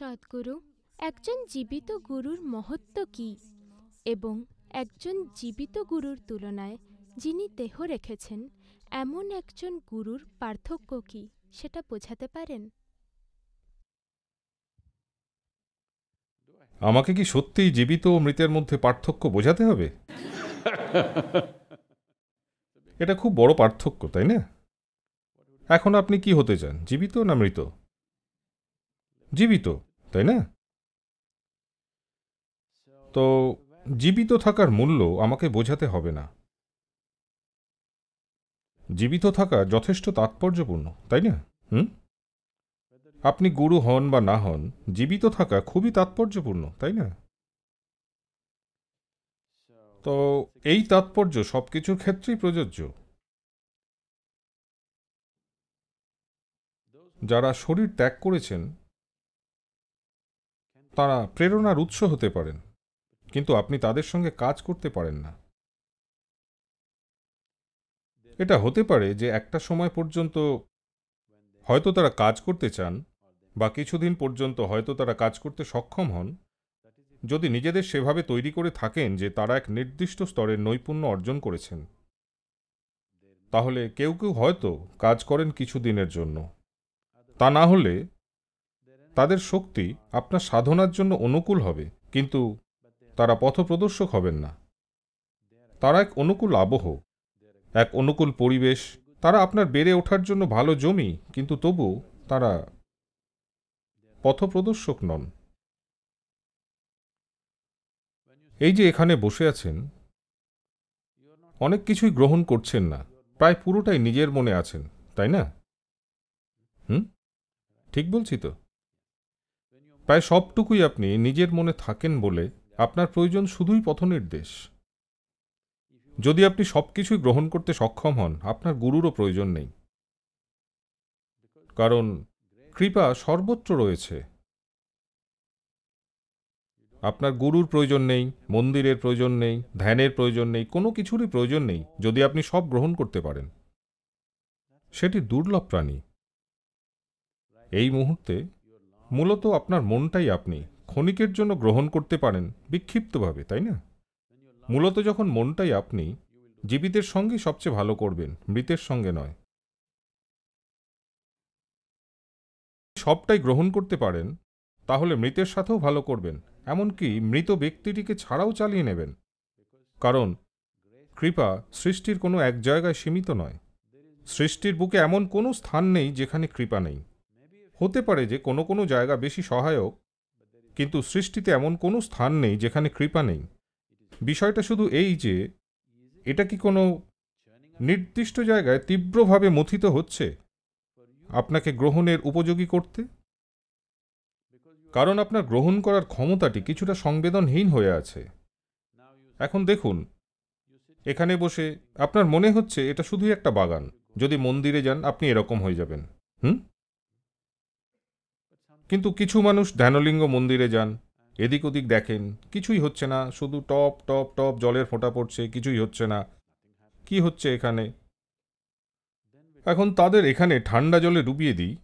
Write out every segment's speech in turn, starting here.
সদ্গুরু একজন জীবিত গুরুর মহত্ব কি এবং একজন জীবিত গুরুর তুলনায় যিনি দেহ রেখেছেন এমন একজন গুরুর পার্থক্য কি সেটা বোঝাতে পারেন আমাকে কি সত্যিই জীবিত ও মৃতের মধ্যে পার্থক্য বোঝাতে হবে এটা খুব বড় পার্থক্য তাই না এখন আপনি কি হতে চান জীবিত না মৃত জীবিত তাই না তো জীবিত থাকার মূল্য আমাকে বোঝাতে হবে না জীবিত থাকা যথেষ্ট তাৎপর্যপূর্ণ তাই না হুম আপনি গুরু হন বা না হন জীবিত থাকা খুবই তাৎপর্যপূর্ণ তাই না তো এই তাৎপর্য সব কিছুর ক্ষেত্রেই প্রযোজ্য যারা শরীর ত্যাগ করেছেন তারা প্রেরণার উৎস হতে পারেন কিন্তু আপনি তাদের সঙ্গে কাজ করতে পারেন না এটা হতে পারে যে একটা সময় পর্যন্ত হয়তো তারা কাজ করতে চান বা কিছুদিন পর্যন্ত হয়তো তারা কাজ করতে সক্ষম হন যদি নিজেদের সেভাবে তৈরি করে থাকেন যে তারা এক নির্দিষ্ট স্তরের নৈপুণ্য অর্জন করেছেন তাহলে কেউ কেউ হয়তো কাজ করেন কিছুদিনের জন্য তা না হলে তাদের শক্তি আপনার সাধনার জন্য অনুকূল হবে কিন্তু তারা পথপ্রদর্শক হবেন না তারা এক অনুকূল আবহ এক অনুকূল পরিবেশ তারা আপনার বেড়ে ওঠার জন্য ভালো জমি কিন্তু তবু তারা পথপ্রদর্শক নন এই যে এখানে বসে আছেন অনেক কিছুই গ্রহণ করছেন না প্রায় পুরোটাই নিজের মনে আছেন তাই না হুম ঠিক বলছি তো প্রায় সবটুকুই আপনি নিজের মনে থাকেন বলে আপনার প্রয়োজন শুধুই পথনির্দেশ যদি আপনি সব কিছুই গ্রহণ করতে সক্ষম হন আপনার গুরুরও প্রয়োজন নেই কারণ কৃপা সর্বত্র রয়েছে আপনার গুরুর প্রয়োজন নেই মন্দিরের প্রয়োজন নেই ধ্যানের প্রয়োজন নেই কোনো কিছুরই প্রয়োজন নেই যদি আপনি সব গ্রহণ করতে পারেন সেটি দুর্লভ প্রাণী এই মুহূর্তে মূলত আপনার মনটাই আপনি ক্ষণিকের জন্য গ্রহণ করতে পারেন বিক্ষিপ্তভাবে তাই না মূলত যখন মনটাই আপনি জীবিতের সঙ্গে সবচেয়ে ভালো করবেন মৃতের সঙ্গে নয় সবটাই গ্রহণ করতে পারেন তাহলে মৃতের সাথেও ভালো করবেন এমনকি মৃত ব্যক্তিটিকে ছাড়াও চালিয়ে নেবেন কারণ কৃপা সৃষ্টির কোনো এক জায়গায় সীমিত নয় সৃষ্টির বুকে এমন কোনো স্থান নেই যেখানে কৃপা নেই হতে পারে যে কোনো কোনো জায়গা বেশি সহায়ক কিন্তু সৃষ্টিতে এমন কোনো স্থান নেই যেখানে কৃপা নেই বিষয়টা শুধু এই যে এটা কি কোনো নির্দিষ্ট জায়গায় তীব্রভাবে মথিত হচ্ছে আপনাকে গ্রহণের উপযোগী করতে কারণ আপনার গ্রহণ করার ক্ষমতাটি কিছুটা সংবেদনহীন হয়ে আছে এখন দেখুন এখানে বসে আপনার মনে হচ্ছে এটা শুধুই একটা বাগান যদি মন্দিরে যান আপনি এরকম হয়ে যাবেন হুম কিন্তু কিছু মানুষ ধ্যানলিঙ্গ মন্দিরে যান এদিক ওদিক দেখেন কিছুই হচ্ছে না শুধু টপ টপ টপ জলের ফোঁটা পড়ছে কিছুই হচ্ছে না কি হচ্ছে এখানে এখন তাদের এখানে ঠান্ডা জলে ডুবিয়ে দিই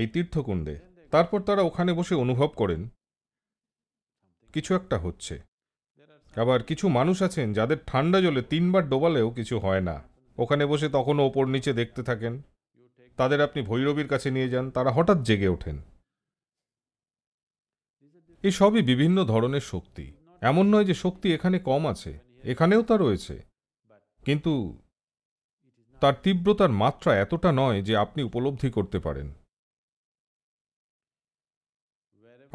এই তীর্থকুণ্ডে তারপর তারা ওখানে বসে অনুভব করেন কিছু একটা হচ্ছে আবার কিছু মানুষ আছেন যাদের ঠান্ডা জলে তিনবার ডোবালেও কিছু হয় না ওখানে বসে তখনও ওপর নিচে দেখতে থাকেন তাদের আপনি ভৈরবীর কাছে নিয়ে যান তারা হঠাৎ জেগে ওঠেন এসবই বিভিন্ন ধরনের শক্তি এমন নয় যে শক্তি এখানে কম আছে এখানেও তা রয়েছে কিন্তু তার তীব্রতার মাত্রা এতটা নয় যে আপনি উপলব্ধি করতে পারেন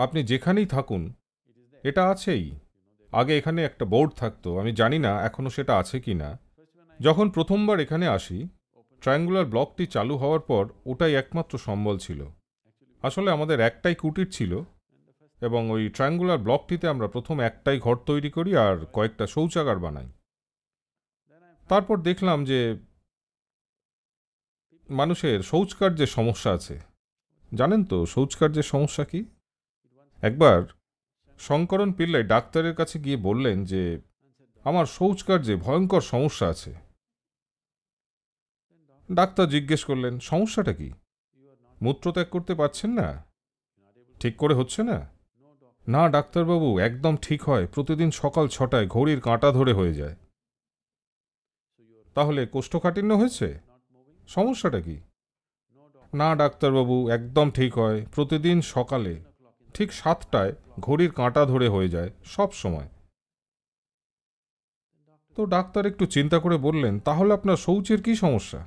আপনি যেখানেই থাকুন এটা আছেই আগে এখানে একটা বোর্ড থাকতো আমি জানি না এখনও সেটা আছে কি না যখন প্রথমবার এখানে আসি ট্রায়াঙ্গুলার ব্লকটি চালু হওয়ার পর ওটাই একমাত্র সম্বল ছিল আসলে আমাদের একটাই কুটির ছিল এবং ওই ট্রায়াঙ্গুলার ব্লকটিতে আমরা প্রথম একটাই ঘর তৈরি করি আর কয়েকটা শৌচাগার বানাই তারপর দেখলাম যে মানুষের শৌচকার্যের সমস্যা আছে জানেন তো শৌচকার্যের সমস্যা কি একবার শঙ্করণ পিল্লাই ডাক্তারের কাছে গিয়ে বললেন যে আমার শৌচকার্যে ভয়ঙ্কর সমস্যা আছে ডাক্তার জিজ্ঞেস করলেন সমস্যাটা কি মূত্রত্যাগ করতে পারছেন না ঠিক করে হচ্ছে না না ডাক্তারবাবু একদম ঠিক হয় প্রতিদিন সকাল ছটায় ঘড়ির কাঁটা ধরে হয়ে যায় তাহলে কোষ্ঠকাঠিন্য হয়েছে সমস্যাটা কি না ডাক্তারবাবু একদম ঠিক হয় প্রতিদিন সকালে ঠিক সাতটায় ঘড়ির কাঁটা ধরে হয়ে যায় সব সময় তো ডাক্তার একটু চিন্তা করে বললেন তাহলে আপনার শৌচের কি সমস্যা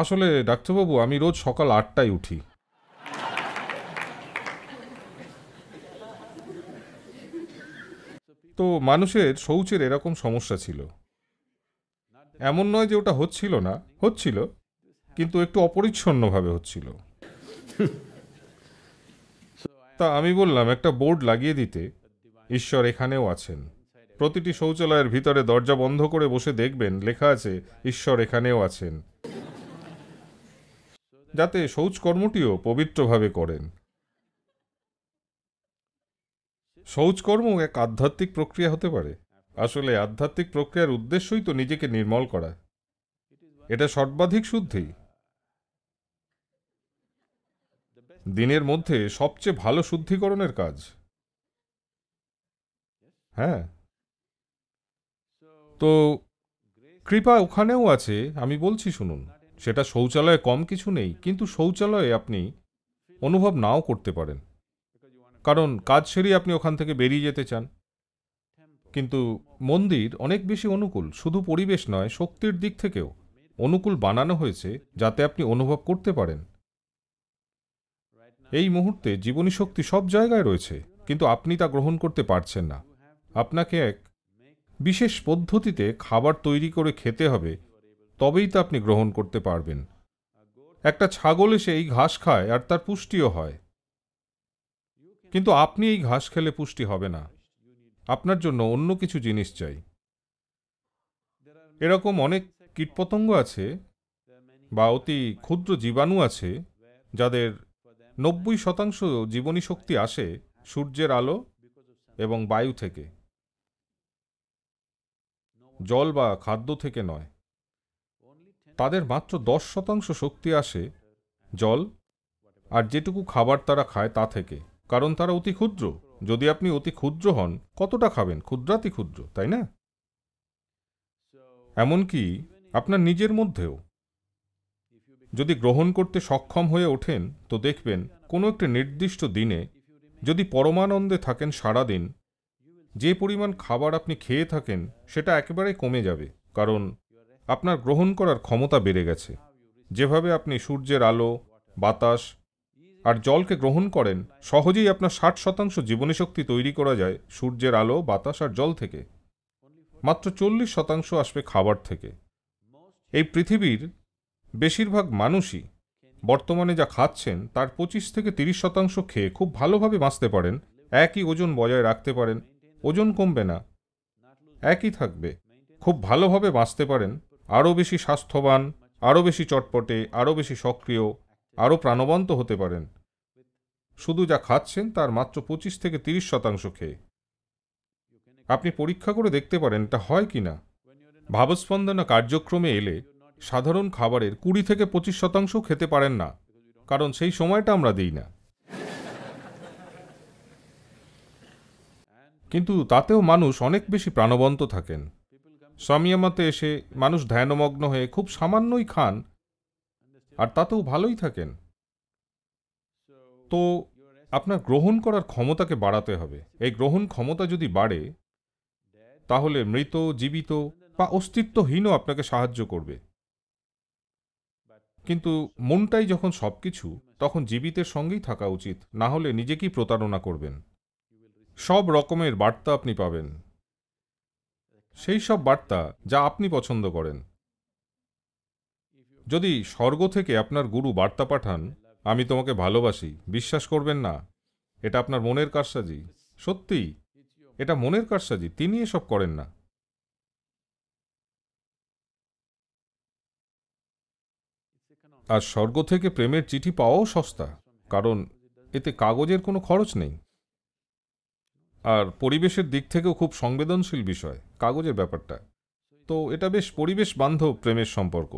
আসলে ডাক্তারবাবু আমি রোজ সকাল আটটায় উঠি তো মানুষের শৌচের এরকম সমস্যা ছিল এমন নয় যে ওটা হচ্ছিল না হচ্ছিল কিন্তু একটু অপরিচ্ছন্নভাবে হচ্ছিল তা আমি বললাম একটা বোর্ড লাগিয়ে দিতে ঈশ্বর এখানেও আছেন প্রতিটি শৌচালয়ের ভিতরে দরজা বন্ধ করে বসে দেখবেন লেখা আছে ঈশ্বর এখানেও আছেন যাতে শৌচকর্মটিও পবিত্রভাবে করেন শৌচকর্ম এক আধ্যাত্মিক প্রক্রিয়া হতে পারে আসলে আধ্যাত্মিক প্রক্রিয়ার উদ্দেশ্যই তো নিজেকে নির্মল করা এটা সর্বাধিক শুদ্ধি দিনের মধ্যে সবচেয়ে ভালো শুদ্ধিকরণের কাজ হ্যাঁ তো কৃপা ওখানেও আছে আমি বলছি শুনুন সেটা শৌচালয়ে কম কিছু নেই কিন্তু শৌচালয়ে আপনি অনুভব নাও করতে পারেন কারণ কাজ সেরে আপনি ওখান থেকে বেরিয়ে যেতে চান কিন্তু মন্দির অনেক বেশি অনুকূল শুধু পরিবেশ নয় শক্তির দিক থেকেও অনুকূল বানানো হয়েছে যাতে আপনি অনুভব করতে পারেন এই মুহূর্তে জীবনী শক্তি সব জায়গায় রয়েছে কিন্তু আপনি তা গ্রহণ করতে পারছেন না আপনাকে এক বিশেষ পদ্ধতিতে খাবার তৈরি করে খেতে হবে তবেই তা আপনি গ্রহণ করতে পারবেন একটা ছাগল এসে এই ঘাস খায় আর তার পুষ্টিও হয় কিন্তু আপনি এই ঘাস খেলে পুষ্টি হবে না আপনার জন্য অন্য কিছু জিনিস চাই এরকম অনেক কীটপতঙ্গ আছে বা অতি ক্ষুদ্র জীবাণু আছে যাদের নব্বই শতাংশ জীবনী শক্তি আসে সূর্যের আলো এবং বায়ু থেকে জল বা খাদ্য থেকে নয় তাদের মাত্র দশ শতাংশ শক্তি আসে জল আর যেটুকু খাবার তারা খায় তা থেকে কারণ তারা অতি ক্ষুদ্র যদি আপনি অতি ক্ষুদ্র হন কতটা খাবেন ক্ষুদ্রাতি ক্ষুদ্র তাই না এমনকি আপনার নিজের মধ্যেও যদি গ্রহণ করতে সক্ষম হয়ে ওঠেন তো দেখবেন কোনো একটি নির্দিষ্ট দিনে যদি পরমানন্দে থাকেন সারা দিন যে পরিমাণ খাবার আপনি খেয়ে থাকেন সেটা একেবারে কমে যাবে কারণ আপনার গ্রহণ করার ক্ষমতা বেড়ে গেছে যেভাবে আপনি সূর্যের আলো বাতাস আর জলকে গ্রহণ করেন সহজেই আপনার ষাট শতাংশ জীবনী শক্তি তৈরি করা যায় সূর্যের আলো বাতাস আর জল থেকে মাত্র চল্লিশ শতাংশ আসবে খাবার থেকে এই পৃথিবীর বেশিরভাগ মানুষই বর্তমানে যা খাচ্ছেন তার পঁচিশ থেকে তিরিশ শতাংশ খেয়ে খুব ভালোভাবে বাঁচতে পারেন একই ওজন বজায় রাখতে পারেন ওজন কমবে না একই থাকবে খুব ভালোভাবে বাঁচতে পারেন আরও বেশি স্বাস্থ্যবান আরও বেশি চটপটে আরও বেশি সক্রিয় আরও প্রাণবন্ত হতে পারেন শুধু যা খাচ্ছেন তার মাত্র পঁচিশ থেকে তিরিশ শতাংশ খেয়ে আপনি পরীক্ষা করে দেখতে পারেন এটা হয় কি না ভাবস্পন্দনা কার্যক্রমে এলে সাধারণ খাবারের কুড়ি থেকে পঁচিশ শতাংশ খেতে পারেন না কারণ সেই সময়টা আমরা দিই না কিন্তু তাতেও মানুষ অনেক বেশি প্রাণবন্ত থাকেন সামিয়ামাতে এসে মানুষ ধ্যানমগ্ন হয়ে খুব সামান্যই খান আর তাতেও ভালোই থাকেন তো আপনার গ্রহণ করার ক্ষমতাকে বাড়াতে হবে এই গ্রহণ ক্ষমতা যদি বাড়ে তাহলে মৃত জীবিত বা অস্তিত্বহীনও আপনাকে সাহায্য করবে কিন্তু মনটাই যখন সব কিছু তখন জীবিতের সঙ্গেই থাকা উচিত না হলে নিজেকেই প্রতারণা করবেন সব রকমের বার্তা আপনি পাবেন সেই সব বার্তা যা আপনি পছন্দ করেন যদি স্বর্গ থেকে আপনার গুরু বার্তা পাঠান আমি তোমাকে ভালোবাসি বিশ্বাস করবেন না এটা আপনার মনের কারসাজি সত্যি এটা মনের কারসাজি তিনি এসব করেন না আর স্বর্গ থেকে প্রেমের চিঠি পাওয়াও সস্তা কারণ এতে কাগজের কোনো খরচ নেই আর পরিবেশের দিক থেকেও খুব সংবেদনশীল বিষয় কাগজের ব্যাপারটা তো এটা বেশ পরিবেশ বান্ধব প্রেমের সম্পর্ক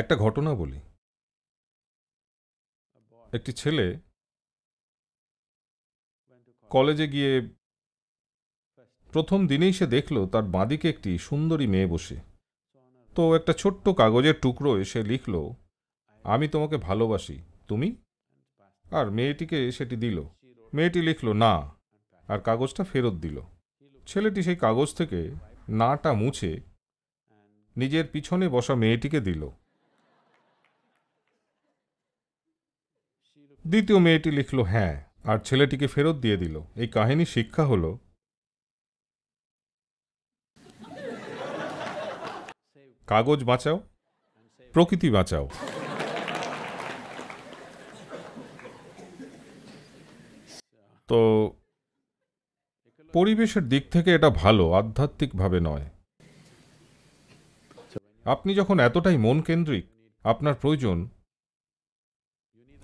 একটা ঘটনা বলি একটি ছেলে কলেজে গিয়ে প্রথম দিনেই সে দেখল তার বাঁদিকে একটি সুন্দরী মেয়ে বসে তো একটা ছোট্ট কাগজের টুকরোয় সে লিখল আমি তোমাকে ভালোবাসি তুমি আর মেয়েটিকে সেটি দিল মেয়েটি লিখল না আর কাগজটা ফেরত দিল ছেলেটি সেই কাগজ থেকে নাটা মুছে নিজের পিছনে বসা মেয়েটিকে দিল দ্বিতীয় মেয়েটি লিখল হ্যাঁ আর ছেলেটিকে ফেরত দিয়ে দিল এই কাহিনী শিক্ষা হল কাগজ বাঁচাও প্রকৃতি বাঁচাও তো পরিবেশের দিক থেকে এটা ভালো আধ্যাত্মিকভাবে নয় আপনি যখন এতটাই মন কেন্দ্রিক আপনার প্রয়োজন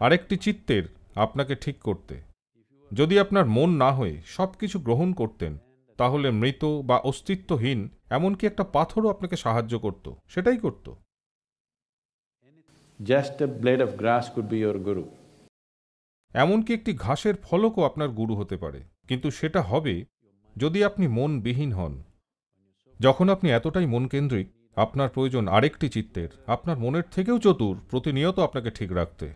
আরেকটি চিত্তের আপনাকে ঠিক করতে যদি আপনার মন না হয়ে সব কিছু গ্রহণ করতেন তাহলে মৃত বা অস্তিত্বহীন এমনকি একটা পাথরও আপনাকে সাহায্য করত সেটাই করত just of grass could be your guru এমনকি একটি ঘাসের ফলকও আপনার গুরু হতে পারে কিন্তু সেটা হবে যদি আপনি মন বিহীন হন যখন আপনি এতটাই মনকেন্দ্রিক আপনার প্রয়োজন আরেকটি চিত্তের আপনার মনের থেকেও চতুর প্রতিনিয়ত আপনাকে ঠিক রাখতে